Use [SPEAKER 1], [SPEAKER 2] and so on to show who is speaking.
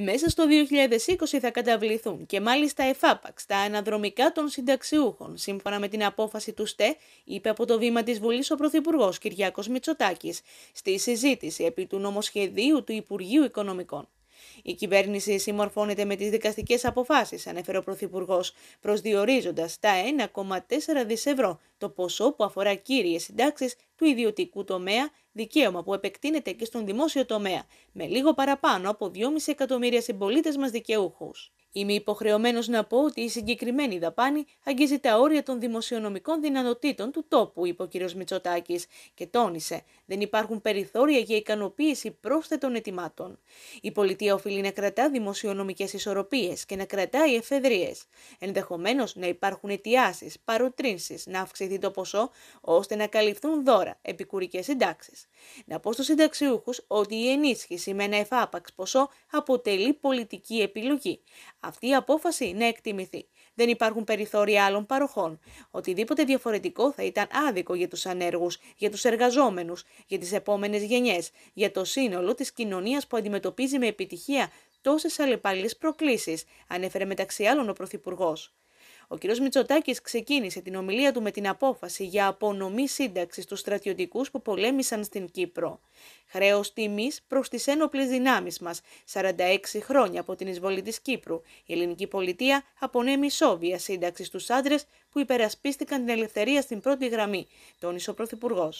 [SPEAKER 1] Μέσα στο 2020 θα καταβληθούν και μάλιστα εφάπαξ τα αναδρομικά των συνταξιούχων, σύμφωνα με την απόφαση του ΣΤΕ, είπε από το βήμα της Βουλής ο Πρωθυπουργός Κυριάκος Μητσοτάκης στη συζήτηση επί του νομοσχεδίου του Υπουργείου Οικονομικών. Η κυβέρνηση συμμορφώνεται με τις δικαστικές αποφάσεις, ανέφερε ο Πρωθυπουργός, προσδιορίζοντας τα 1,4 δισευρώ το ποσό που αφορά κύριες συντάξεις του ιδιωτικού τομέα, δικαίωμα που επεκτείνεται και στον δημόσιο τομέα, με λίγο παραπάνω από 2,5 εκατομμύρια συμπολίτες μας δικαιούχους. Είμαι υποχρεωμένος να πω ότι η συγκεκριμένη δαπάνη αγγίζει τα όρια των δημοσιονομικών δυνατοτήτων του τόπου, είπε ο κ. Μητσοτάκης και τόνισε: Δεν υπάρχουν περιθώρια για ικανοποίηση πρόσθετων ετοιμάτων. Η πολιτεία οφείλει να κρατά δημοσιονομικές ισορροπίες και να κρατάει εφεδρείες. Ενδεχομένως να υπάρχουν αιτιάσεις, παροτρύνσεις, να αυξηθεί το ποσό ώστε να καλυφθούν δώρα, επικουρικές συντάξεις. Να πω στους συνταξιούχους ότι η ενίσχυση με ένα εφάπαξ ποσό αποτελεί πολιτική επιλογή. Αυτή η απόφαση να εκτιμηθεί. Δεν υπάρχουν περιθώρια άλλων παροχών. Οτιδήποτε διαφορετικό θα ήταν άδικο για τους ανέργους, για τους εργαζόμενους, για τις επόμενες γενιές, για το σύνολο της κοινωνίας που αντιμετωπίζει με επιτυχία τόσες αλλεπάλληλες προκλήσεις, ανέφερε μεταξύ άλλων ο Πρωθυπουργός. Ο κ. Μητσοτάκης ξεκίνησε την ομιλία του με την απόφαση για απονομή σύνταξης στους στρατιωτικούς που πολέμησαν στην Κύπρο. Χρέος τιμής προς τις ένοπλες δυνάμεις μας, 46 χρόνια από την εισβολή της Κύπρου. Η ελληνική πολιτεία απονέμει σόβια σύνταξη στους άντρες που υπερασπίστηκαν την ελευθερία στην πρώτη γραμμή, τόνισε ο Πρωθυπουργός.